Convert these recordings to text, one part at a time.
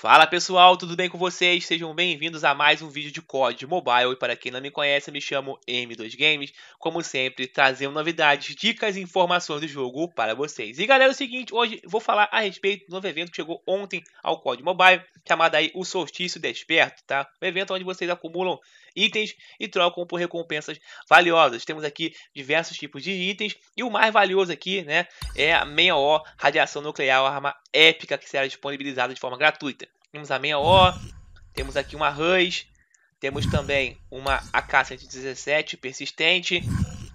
Fala pessoal, tudo bem com vocês? Sejam bem-vindos a mais um vídeo de COD Mobile. E para quem não me conhece, me chamo M2 Games. Como sempre, trazendo novidades, dicas e informações do jogo para vocês. E galera, é o seguinte, hoje vou falar a respeito do novo evento que chegou ontem ao COD Mobile, chamado aí o Solstício Desperto, tá? Um evento onde vocês acumulam itens e trocam por recompensas valiosas. Temos aqui diversos tipos de itens e o mais valioso aqui, né, é a meia O radiação nuclear, arma épica que será disponibilizada de forma gratuita. Temos a meia O, temos aqui uma RUS, temos também uma AK-117 persistente,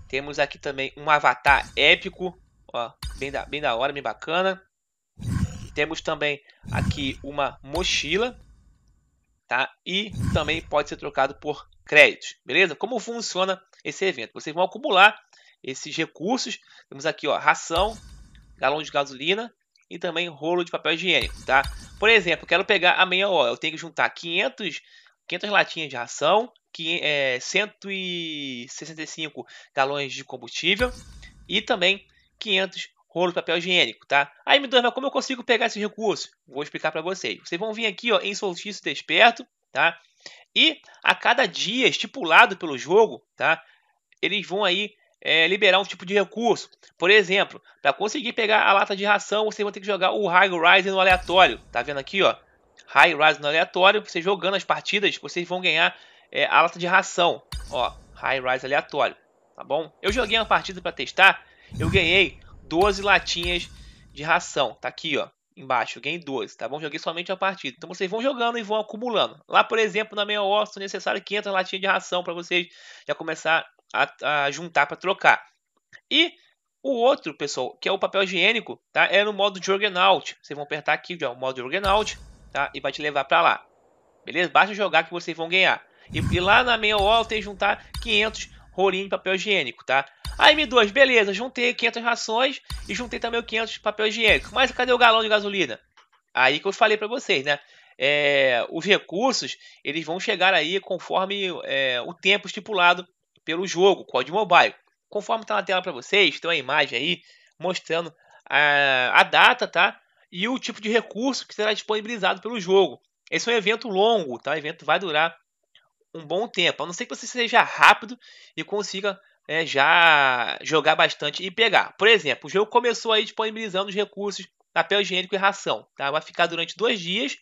temos aqui também um avatar épico, ó, bem da, bem da hora, bem bacana. Temos também aqui uma mochila tá? E também pode ser trocado por créditos, beleza? Como funciona esse evento? Vocês vão acumular esses recursos. Temos aqui, ó, ração, galão de gasolina e também rolo de papel higiênico, tá? Por exemplo, quero pegar a meia hora, eu tenho que juntar 500, 500 latinhas de ração, que é 165 galões de combustível e também 500 rolo de papel higiênico, tá? Aí me mas como eu consigo pegar esse recurso? Vou explicar para vocês. Vocês vão vir aqui ó, em Solstício Desperto, tá? E a cada dia estipulado pelo jogo, tá? Eles vão aí é, liberar um tipo de recurso. Por exemplo, para conseguir pegar a lata de ração, vocês vão ter que jogar o High Rise no aleatório. Tá vendo aqui, ó? High Rise no aleatório. Você jogando as partidas, vocês vão ganhar é, a lata de ração. Ó, High Rise aleatório. Tá bom? Eu joguei uma partida para testar. Eu ganhei 12 latinhas de ração. Tá aqui, ó. Embaixo, ganhei 12, tá bom? Joguei somente a partida. Então vocês vão jogando e vão acumulando. Lá, por exemplo, na meia hora, são necessárias 500 latinhas de ração para vocês já começar a, a juntar para trocar. E o outro, pessoal, que é o papel higiênico, tá? É no modo Juggernaut. Vocês vão apertar aqui, ó, o modo Juggernaut, tá? E vai te levar para lá. Beleza? Basta jogar que vocês vão ganhar. E, e lá na meia hora tem que juntar 500 rolinho de papel higiênico, tá? Aí me duas, beleza, juntei 500 rações e juntei também o 500 papel higiênico. Mas cadê o galão de gasolina? Aí que eu falei para vocês, né? É, os recursos eles vão chegar aí conforme é, o tempo estipulado pelo jogo, código mobile. Conforme está na tela para vocês, tem uma imagem aí mostrando a, a data, tá? E o tipo de recurso que será disponibilizado pelo jogo. Esse é um evento longo, tá? O evento vai durar um bom tempo. A não ser que você seja rápido e consiga é, já jogar bastante e pegar. Por exemplo, o jogo começou aí disponibilizando os recursos papel higiênico e ração. Tá? Vai ficar durante dois dias.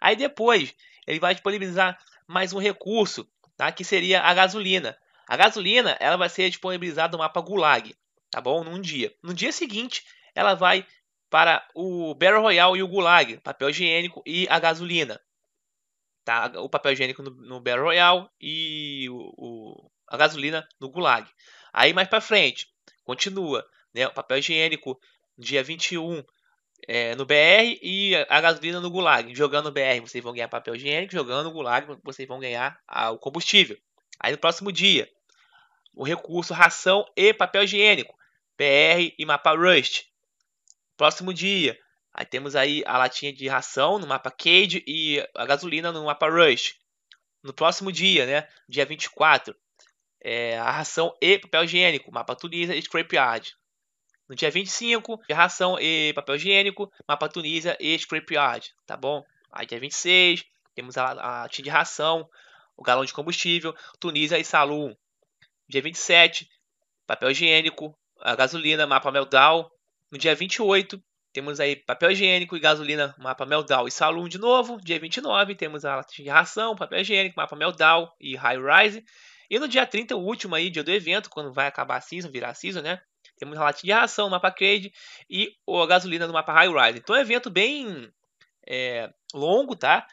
Aí depois ele vai disponibilizar mais um recurso, tá? que seria a gasolina. A gasolina ela vai ser disponibilizada no mapa Gulag, tá bom? Num dia. No dia seguinte, ela vai para o Battle Royale e o Gulag, papel higiênico e a gasolina. Tá? O papel higiênico no, no Battle Royale e o, o, a gasolina no Gulag. Aí mais para frente, continua. Né? O papel higiênico, dia 21, é, no BR e a gasolina no Gulag. Jogando no BR, vocês vão ganhar papel higiênico. Jogando no Gulag, vocês vão ganhar a, ah, o combustível. Aí no próximo dia, o recurso ração e papel higiênico. BR e mapa Rust. Próximo dia, Aí temos aí a latinha de ração no mapa Cade e a gasolina no mapa Rush. No próximo dia, né? Dia 24. É, a ração e papel higiênico, mapa Tunísia e Scrapyard. No dia 25, a ração e papel higiênico, mapa Tunísia e Scrapyard, tá bom? Aí dia 26, temos a, a latinha de ração, o galão de combustível, Tunísia e Salum. Dia 27, papel higiênico, a gasolina, mapa Meldal No dia 28, temos aí papel higiênico e gasolina, mapa Meldal e Saloon de novo. Dia 29, temos a latinha de ração, papel higiênico, mapa Meldal e High Rise. E no dia 30, o último aí, dia do evento, quando vai acabar a season, virar a season, né? Temos a latinha de ração, mapa Crade e o gasolina no mapa High Rise. Então é um evento bem é, longo, tá?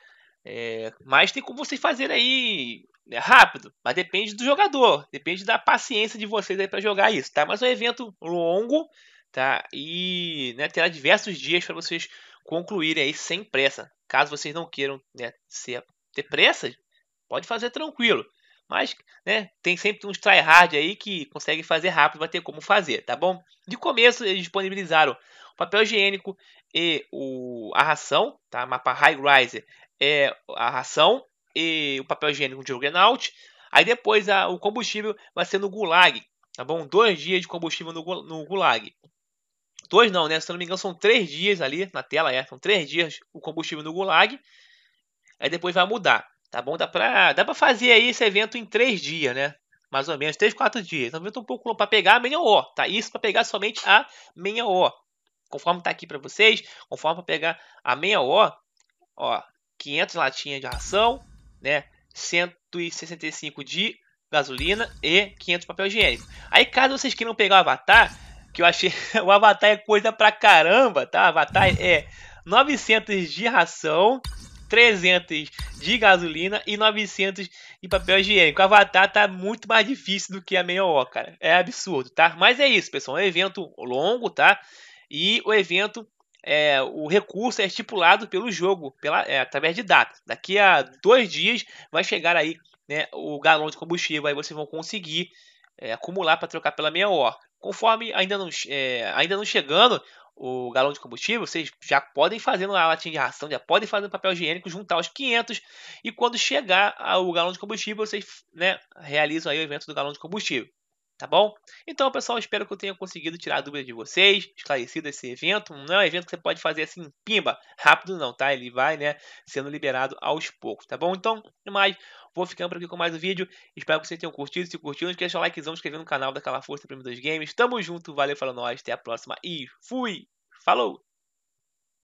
É, mas tem como vocês fazerem aí né, rápido, mas depende do jogador, depende da paciência de vocês aí para jogar isso, tá? Mas é um evento longo tá? E né, terá diversos dias para vocês concluírem aí sem pressa. Caso vocês não queiram né, ser, ter pressa, pode fazer tranquilo. Mas né, tem sempre uns tryhard aí que conseguem fazer rápido, vai ter como fazer, tá bom? De começo eles disponibilizaram o papel higiênico e o, a ração, tá? Mapa High Riser é a ração e o papel higiênico de Juggernaut. Aí depois a, o combustível vai ser no Gulag, tá bom? Dois dias de combustível no, no Gulag. Dois não, né? Se não me engano, são três dias ali na tela, é. São três dias o combustível no Gulag. Aí depois vai mudar, tá bom? Dá pra, dá pra fazer aí esse evento em três dias, né? Mais ou menos, três, quatro dias. Então, um pouco para pegar a meia O, tá? Isso para pegar somente a meia O. Conforme tá aqui para vocês, conforme pra pegar a meia O, ó, 500 latinhas de ração, né? 165 de gasolina e 500 papel higiênico. Aí, caso vocês queiram pegar o avatar, que eu achei. O Avatar é coisa pra caramba, tá? O Avatar é 900 de ração, 300 de gasolina e 900 de papel higiênico. O Avatar tá muito mais difícil do que a meia hora, cara. É absurdo, tá? Mas é isso, pessoal. É um evento longo, tá? E o evento é, o recurso é estipulado pelo jogo, pela, é, através de data. Daqui a dois dias vai chegar aí né, o galão de combustível, aí vocês vão conseguir é, acumular para trocar pela meia hora. Conforme ainda não, é, ainda não chegando o galão de combustível, vocês já podem fazer uma latinha de ração, já podem fazer um papel higiênico, juntar os 500 e quando chegar o galão de combustível, vocês né, realizam aí o evento do galão de combustível tá bom? Então, pessoal, espero que eu tenha conseguido tirar a dúvida de vocês, esclarecido esse evento. Não é um evento que você pode fazer assim, pimba, rápido não, tá? Ele vai, né, sendo liberado aos poucos, tá bom? Então, mais, vou ficando por aqui com mais um vídeo. Espero que vocês tenham curtido. Se curtiu, não esqueça o likezão, inscrever no canal daquela força Prêmio dos Games. Tamo junto, valeu, falou nós, até a próxima e fui! Falou!